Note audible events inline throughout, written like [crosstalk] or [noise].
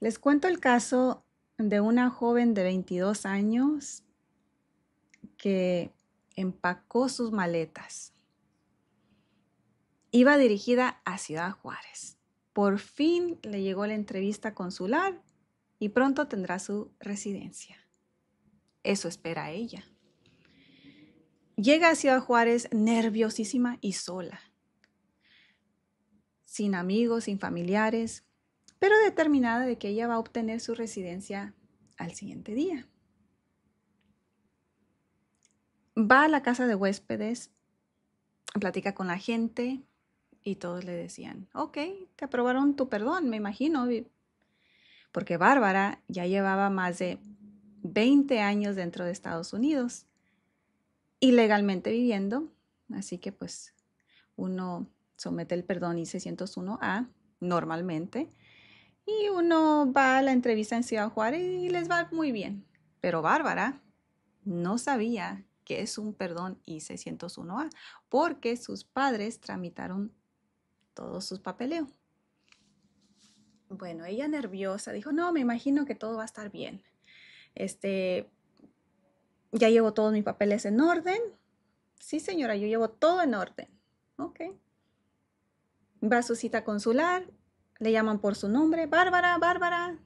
Les cuento el caso de una joven de 22 años que empacó sus maletas. Iba dirigida a Ciudad Juárez. Por fin le llegó la entrevista consular y pronto tendrá su residencia. Eso espera ella. Llega a Ciudad Juárez nerviosísima y sola, sin amigos, sin familiares, pero determinada de que ella va a obtener su residencia al siguiente día. Va a la casa de huéspedes, platica con la gente y todos le decían, ok, te aprobaron tu perdón, me imagino, porque Bárbara ya llevaba más de 20 años dentro de Estados Unidos, ilegalmente viviendo, así que pues uno somete el perdón y 601A normalmente y uno va a la entrevista en Ciudad Juárez y les va muy bien. Pero Bárbara no sabía que es un perdón I-601A porque sus padres tramitaron todos sus papeleo. Bueno, ella nerviosa dijo, no, me imagino que todo va a estar bien. Este, ya llevo todos mis papeles en orden. Sí, señora, yo llevo todo en orden. Ok. Va a su cita consular, le llaman por su nombre, Bárbara, Bárbara.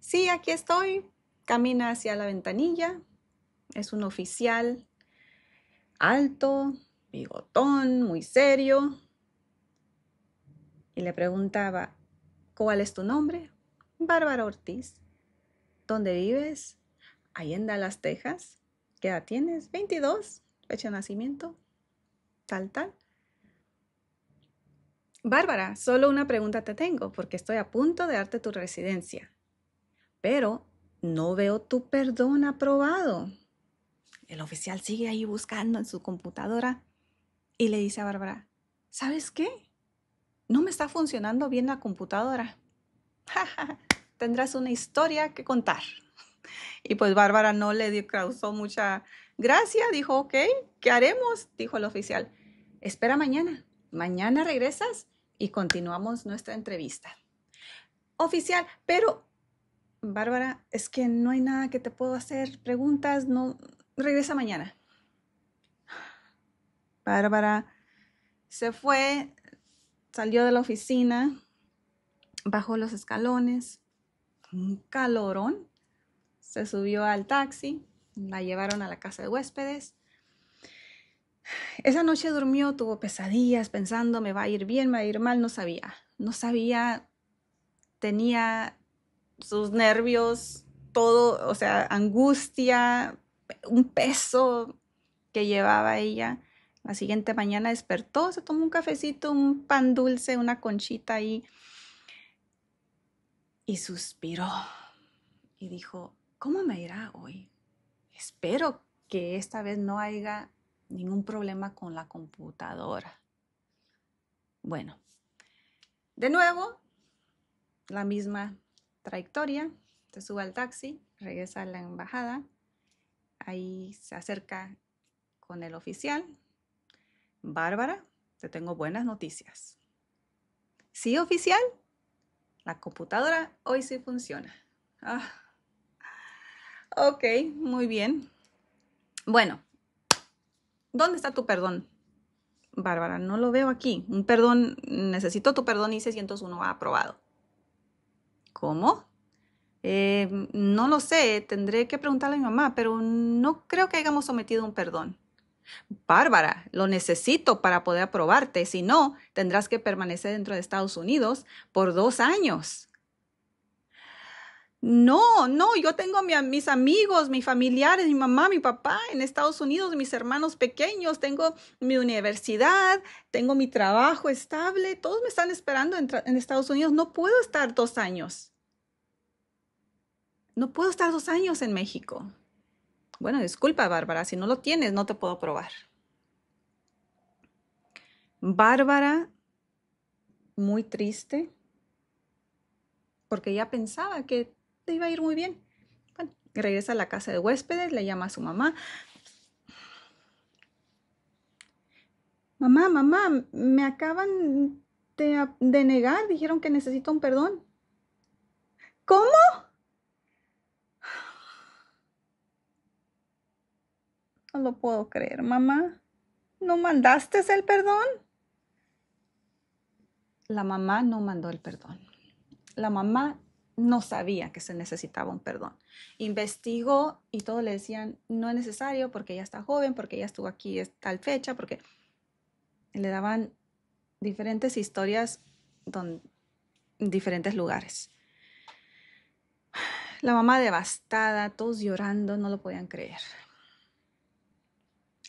Sí, aquí estoy. Camina hacia la ventanilla. Es un oficial alto, bigotón, muy serio. Y le preguntaba, ¿cuál es tu nombre? Bárbara Ortiz. ¿Dónde vives? Ahí en Dallas, Texas. ¿Qué edad tienes? 22. Fecha de nacimiento. Tal, tal. Bárbara, solo una pregunta te tengo porque estoy a punto de darte tu residencia. Pero no veo tu perdón aprobado. El oficial sigue ahí buscando en su computadora y le dice a Bárbara, ¿sabes qué? No me está funcionando bien la computadora. [laughs] Tendrás una historia que contar. Y pues Bárbara no le causó mucha gracia, dijo, ok, ¿qué haremos? Dijo el oficial, espera mañana, mañana regresas y continuamos nuestra entrevista. Oficial, pero Bárbara, es que no hay nada que te puedo hacer, preguntas, no, regresa mañana. Bárbara se fue, salió de la oficina, bajó los escalones, un calorón, se subió al taxi, la llevaron a la casa de huéspedes esa noche durmió, tuvo pesadillas pensando, me va a ir bien, me va a ir mal, no sabía, no sabía, tenía sus nervios, todo, o sea, angustia, un peso que llevaba ella. La siguiente mañana despertó, se tomó un cafecito, un pan dulce, una conchita ahí y suspiró y dijo, ¿cómo me irá hoy? Espero que esta vez no haya ningún problema con la computadora. Bueno, de nuevo, la misma trayectoria. Te sube al taxi, regresa a la embajada. Ahí se acerca con el oficial. Bárbara, te tengo buenas noticias. Sí, oficial, la computadora hoy sí funciona. Ah. Ok, muy bien. Bueno, ¿Dónde está tu perdón? Bárbara, no lo veo aquí. Un perdón, necesito tu perdón y 601 ha aprobado. ¿Cómo? Eh, no lo sé, tendré que preguntarle a mi mamá, pero no creo que hayamos sometido un perdón. Bárbara, lo necesito para poder aprobarte, si no, tendrás que permanecer dentro de Estados Unidos por dos años. No, no, yo tengo mis amigos, mis familiares, mi mamá, mi papá en Estados Unidos, mis hermanos pequeños, tengo mi universidad, tengo mi trabajo estable, todos me están esperando en, Estados Unidos, no puedo estar dos años. No puedo estar dos años en México. Bueno, disculpa Bárbara, si no lo tienes, no te puedo probar. Bárbara, muy triste, porque ya pensaba que te iba a ir muy bien. Bueno, regresa a la casa de huéspedes, le llama a su mamá. Mamá, mamá, me acaban de, de negar, dijeron que necesito un perdón. ¿Cómo? No lo puedo creer, mamá. ¿No mandaste el perdón? La mamá no mandó el perdón. La mamá no sabía que se necesitaba un perdón. Investigó y todos le decían, no es necesario porque ella está joven, porque ella estuvo aquí tal fecha, porque le daban diferentes historias en diferentes lugares. La mamá devastada, todos llorando, no lo podían creer.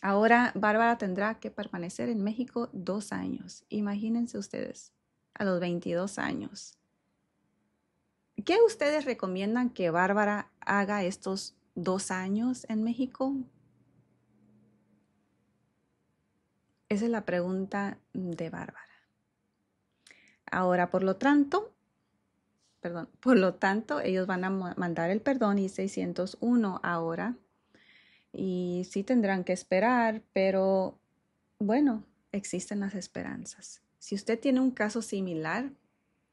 Ahora Bárbara tendrá que permanecer en México dos años. Imagínense ustedes, a los 22 años ¿Qué ustedes recomiendan que Bárbara haga estos dos años en México? Esa es la pregunta de Bárbara. Ahora, por lo tanto, perdón, por lo tanto, ellos van a mandar el perdón y 601 ahora. Y sí tendrán que esperar, pero bueno, existen las esperanzas. Si usted tiene un caso similar,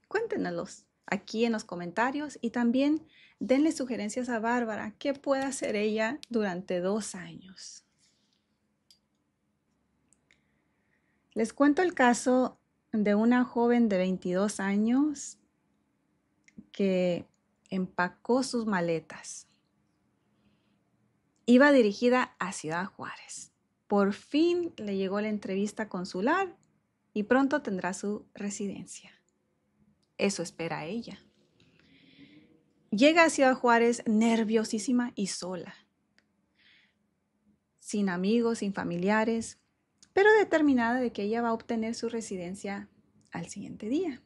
cuéntenos aquí en los comentarios y también denle sugerencias a Bárbara qué puede hacer ella durante dos años. Les cuento el caso de una joven de 22 años que empacó sus maletas. Iba dirigida a Ciudad Juárez. Por fin le llegó la entrevista consular y pronto tendrá su residencia. Eso espera ella. Llega a Ciudad Juárez nerviosísima y sola, sin amigos, sin familiares, pero determinada de que ella va a obtener su residencia al siguiente día.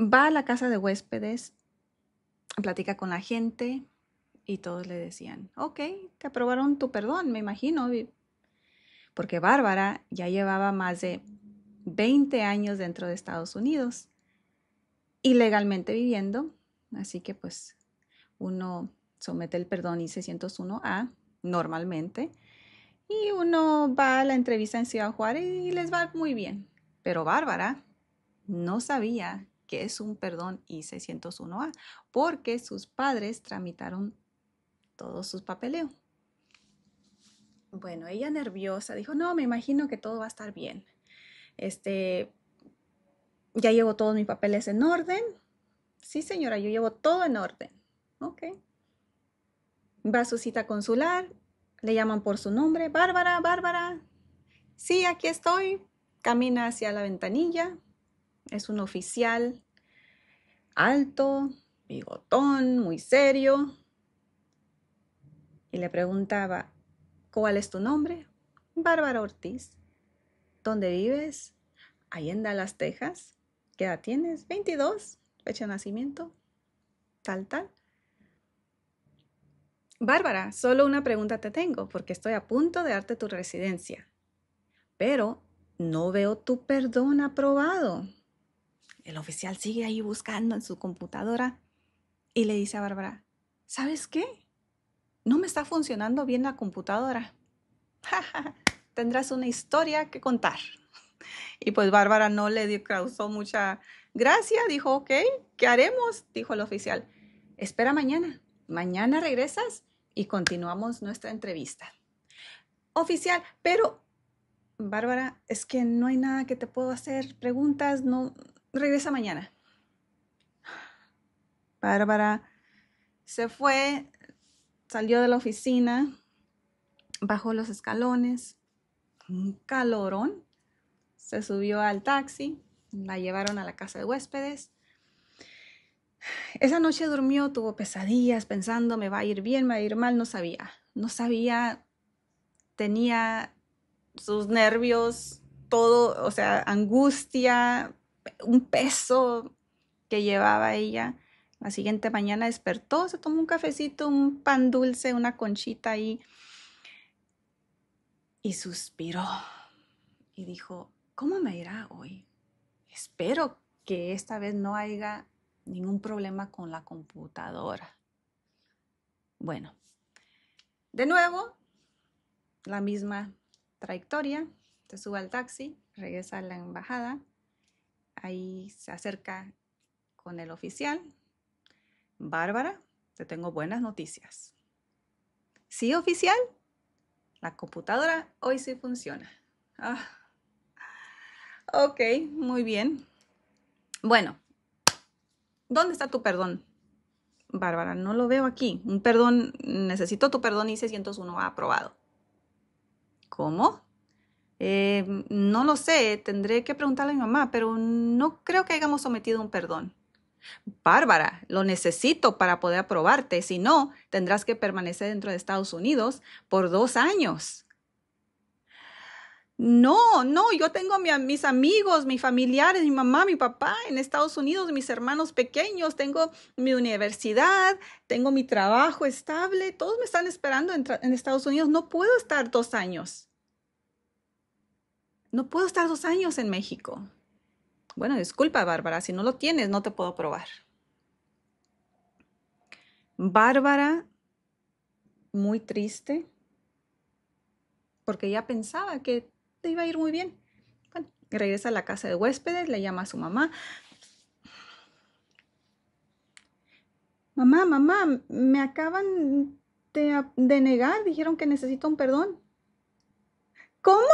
Va a la casa de huéspedes, platica con la gente y todos le decían, ok, te aprobaron tu perdón, me imagino, porque Bárbara ya llevaba más de 20 años dentro de Estados Unidos, ilegalmente viviendo, así que pues uno somete el perdón I-601A normalmente y uno va a la entrevista en Ciudad Juárez y les va muy bien, pero Bárbara no sabía que es un perdón I-601A porque sus padres tramitaron todos sus papeleo. Bueno, ella nerviosa dijo, no, me imagino que todo va a estar bien. Este, ya llevo todos mis papeles en orden. Sí, señora, yo llevo todo en orden. Ok. Va a su cita consular, le llaman por su nombre, Bárbara, Bárbara. Sí, aquí estoy. Camina hacia la ventanilla. Es un oficial alto, bigotón, muy serio. Y le preguntaba, ¿cuál es tu nombre? Bárbara Ortiz. ¿Dónde vives? Ahí en Dallas, Texas. ¿Qué edad tienes? 22. Fecha de nacimiento. Tal, tal. Bárbara, solo una pregunta te tengo porque estoy a punto de darte tu residencia. Pero no veo tu perdón aprobado. El oficial sigue ahí buscando en su computadora y le dice a Bárbara, ¿sabes qué? No me está funcionando bien la computadora. [laughs] tendrás una historia que contar. Y pues Bárbara no le causó mucha gracia, dijo, ok, ¿qué haremos? Dijo el oficial, espera mañana, mañana regresas y continuamos nuestra entrevista. Oficial, pero Bárbara, es que no hay nada que te puedo hacer, preguntas, no, regresa mañana. Bárbara se fue, salió de la oficina, bajó los escalones, un calorón, se subió al taxi, la llevaron a la casa de huéspedes. Esa noche durmió, tuvo pesadillas pensando, me va a ir bien, me va a ir mal, no sabía, no sabía, tenía sus nervios, todo, o sea, angustia, un peso que llevaba ella. La siguiente mañana despertó, se tomó un cafecito, un pan dulce, una conchita Y y suspiró y dijo, ¿cómo me irá hoy? Espero que esta vez no haya ningún problema con la computadora. Bueno, de nuevo, la misma trayectoria. Se sube al taxi, regresa a la embajada. Ahí se acerca con el oficial. Bárbara, te tengo buenas noticias. ¿Sí, oficial? La computadora hoy sí funciona. Ah. Ok, muy bien. Bueno, ¿dónde está tu perdón? Bárbara, no lo veo aquí. Un perdón, necesito tu perdón y 601 ha aprobado. ¿Cómo? Eh, no lo sé, tendré que preguntarle a mi mamá, pero no creo que hayamos sometido un perdón. Bárbara, lo necesito para poder aprobarte, si no, tendrás que permanecer dentro de Estados Unidos por dos años. No, no, yo tengo mis amigos, mis familiares, mi mamá, mi papá en Estados Unidos, mis hermanos pequeños, tengo mi universidad, tengo mi trabajo estable, todos me están esperando en Estados Unidos, no puedo estar dos años. No puedo estar dos años en México. Bueno, disculpa, Bárbara, si no lo tienes, no te puedo probar. Bárbara, muy triste, porque ya pensaba que te iba a ir muy bien. regresa a la casa de huéspedes, le llama a su mamá. Mamá, mamá, me acaban de, de negar, dijeron que necesito un perdón. ¿Cómo?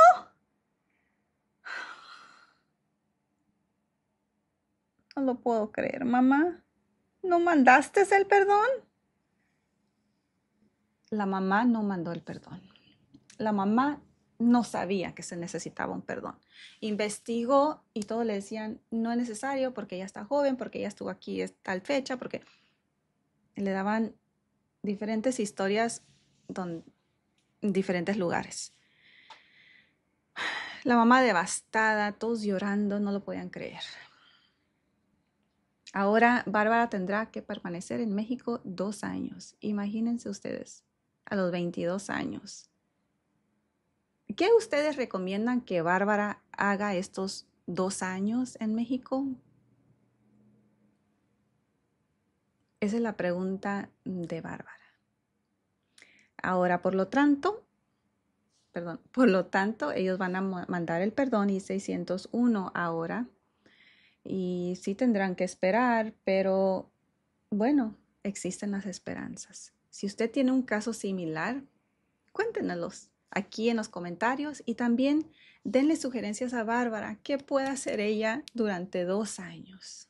No lo puedo creer, mamá. ¿No mandaste el perdón? La mamá no mandó el perdón. La mamá no sabía que se necesitaba un perdón. Investigó y todos le decían, no es necesario porque ella está joven, porque ella estuvo aquí tal fecha, porque le daban diferentes historias en diferentes lugares. La mamá devastada, todos llorando, no lo podían creer. Ahora Bárbara tendrá que permanecer en México dos años. Imagínense ustedes, a los 22 años. ¿Qué ustedes recomiendan que Bárbara haga estos dos años en México? Esa es la pregunta de Bárbara. Ahora, por lo tanto, perdón, por lo tanto, ellos van a mandar el perdón y 601 ahora y sí tendrán que esperar, pero bueno, existen las esperanzas. Si usted tiene un caso similar, cuéntenos aquí en los comentarios y también denle sugerencias a Bárbara qué puede hacer ella durante dos años.